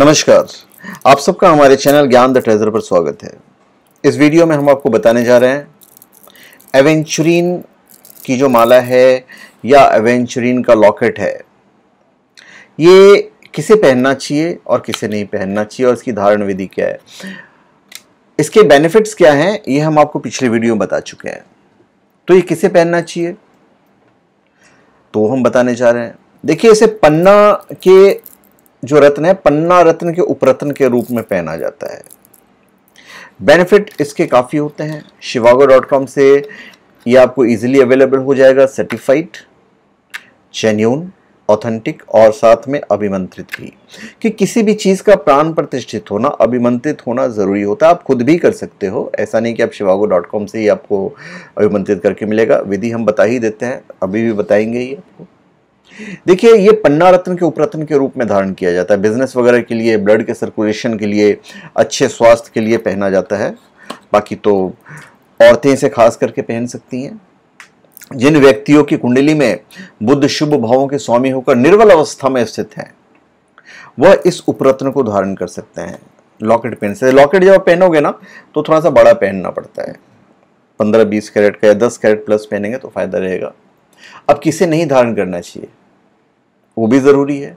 नमस्कार आप सबका हमारे चैनल ज्ञान द ट्रेजर पर स्वागत है इस वीडियो में हम आपको बताने जा रहे हैं एवेंचुरीन की जो माला है या एवेंचुरीन का लॉकेट है ये किसे पहनना चाहिए और किसे नहीं पहनना चाहिए और इसकी धारण विधि क्या है इसके बेनिफिट्स क्या हैं ये हम आपको पिछले वीडियो में बता चुके हैं तो ये किसे पहनना चाहिए तो हम बताने जा रहे हैं देखिए इसे पन्ना के जो रत्न है पन्ना रत्न के उपरत्न के रूप में पहना जाता है बेनिफिट इसके काफ़ी होते हैं शिवागो डॉट कॉम से ये आपको इजीली अवेलेबल हो जाएगा सर्टिफाइड जेन्यून ऑथेंटिक और साथ में अभिमंत्रित भी कि किसी भी चीज़ का प्राण प्रतिष्ठित होना अभिमंत्रित होना ज़रूरी होता है आप खुद भी कर सकते हो ऐसा नहीं कि आप शिवागो डॉट कॉम से ही आपको अभिमंत्रित करके मिलेगा विधि हम बता ही देते हैं अभी भी बताएंगे ही आपको देखिए ये पन्ना रत्न के उपरत्न के रूप में धारण किया जाता है बिजनेस वगैरह के लिए ब्लड के सर्कुलेशन के लिए अच्छे स्वास्थ्य के लिए पहना जाता है बाकी तो औरतें इसे खास करके पहन सकती हैं जिन व्यक्तियों की कुंडली में बुद्ध शुभ भावों के स्वामी होकर निर्बल अवस्था में स्थित हैं वह इस उपरत्न को धारण कर सकते हैं लॉकेट पहन से लॉकेट जब पहनोगे ना तो थोड़ा सा बड़ा पहनना पड़ता है पंद्रह बीस कैरेट का या दस कैरेट प्लस पहनेंगे तो फायदा रहेगा अब किसे नहीं धारण करना चाहिए वो भी ज़रूरी है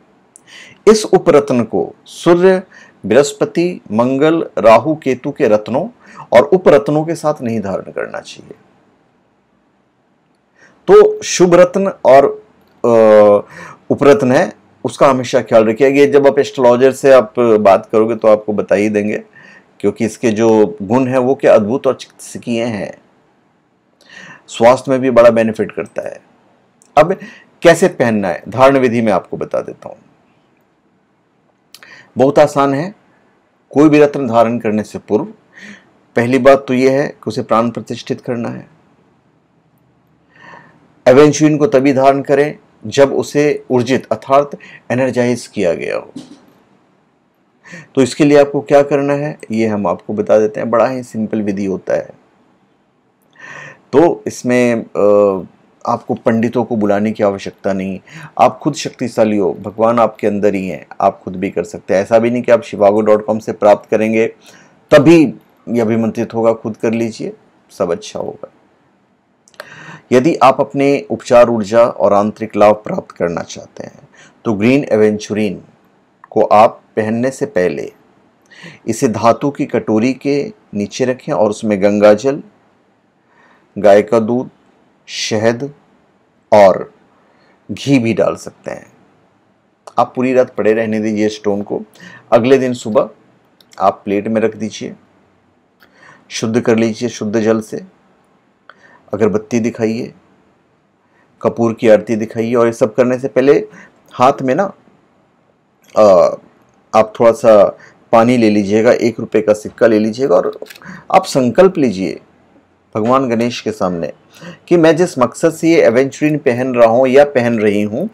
इस उपरत्न को सूर्य बृहस्पति मंगल राहु केतु के रत्नों और उपरत्नों के साथ नहीं धारण करना चाहिए तो शुभ रत्न और उपरत्न है उसका हमेशा ख्याल रखिए जब आप एस्ट्रोलॉजर से आप बात करोगे तो आपको बता ही देंगे क्योंकि इसके जो गुण है वो क्या अद्भुत और चिकित्सकीय हैं स्वास्थ्य में भी बड़ा बेनिफिट करता है अब कैसे पहनना है धारण विधि में आपको बता देता हूं बहुत आसान है कोई भी रत्न धारण करने से पूर्व पहली बात तो यह है कि उसे प्राण प्रतिष्ठित करना है एवेंशुइन को तभी धारण करें जब उसे ऊर्जित अर्थात एनर्जाइज किया गया हो तो इसके लिए आपको क्या करना है ये हम आपको बता देते हैं बड़ा ही सिंपल विधि होता है तो इसमें आपको पंडितों को बुलाने की आवश्यकता नहीं आप खुद शक्तिशाली हो भगवान आपके अंदर ही हैं आप खुद भी कर सकते हैं ऐसा भी नहीं कि आप शिवागो डॉट कॉम से प्राप्त करेंगे तभी ये अभिमंत्रित होगा खुद कर लीजिए सब अच्छा होगा यदि आप अपने उपचार ऊर्जा और आंतरिक लाभ प्राप्त करना चाहते हैं तो ग्रीन एवेंचुरिन को आप पहनने से पहले इसे धातु की कटोरी के नीचे रखें और उसमें गंगा जल गाय का दूध शहद और घी भी डाल सकते हैं आप पूरी रात पड़े रहने दीजिए स्टोन को अगले दिन सुबह आप प्लेट में रख दीजिए शुद्ध कर लीजिए शुद्ध जल से अगरबत्ती दिखाइए कपूर की आरती दिखाइए और ये सब करने से पहले हाथ में ना आप थोड़ा सा पानी ले लीजिएगा एक रुपए का सिक्का ले लीजिएगा और आप संकल्प लीजिए भगवान गणेश के सामने कि मैं जिस मकसद से ये एवेंचुरिन पहन रहा हूँ या पहन रही हूँ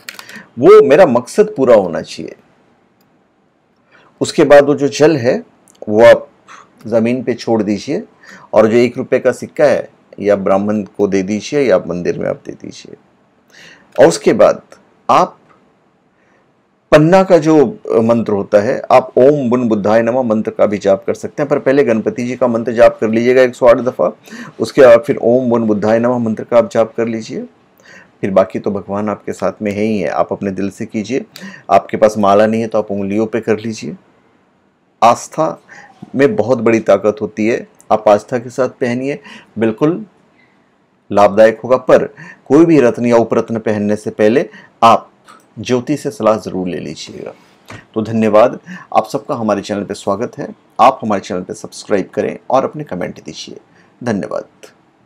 वो मेरा मकसद पूरा होना चाहिए उसके बाद वो जो जल है वो आप ज़मीन पे छोड़ दीजिए और जो एक रुपये का सिक्का है या ब्राह्मण को दे दीजिए या मंदिर में आप दे दीजिए और उसके बाद आप पन्ना का जो मंत्र होता है आप ओम बुन बुद्धाय नमः मंत्र का भी जाप कर सकते हैं पर पहले गणपति जी का मंत्र जाप कर लीजिएगा एक सौ आठ दफ़ा उसके बाद फिर ओम बुन बुद्धाय नमः मंत्र का आप जाप कर लीजिए फिर बाकी तो भगवान आपके साथ में है ही है आप अपने दिल से कीजिए आपके पास माला नहीं है तो आप उंगलियों पर कर लीजिए आस्था में बहुत बड़ी ताकत होती है आप आस्था के साथ पहनिए बिल्कुल लाभदायक होगा पर कोई भी रत्न या उपरत्न पहनने से पहले आप ज्योति से सलाह ज़रूर ले लीजिएगा तो धन्यवाद आप सबका हमारे चैनल पर स्वागत है आप हमारे चैनल पर सब्सक्राइब करें और अपने कमेंट दीजिए धन्यवाद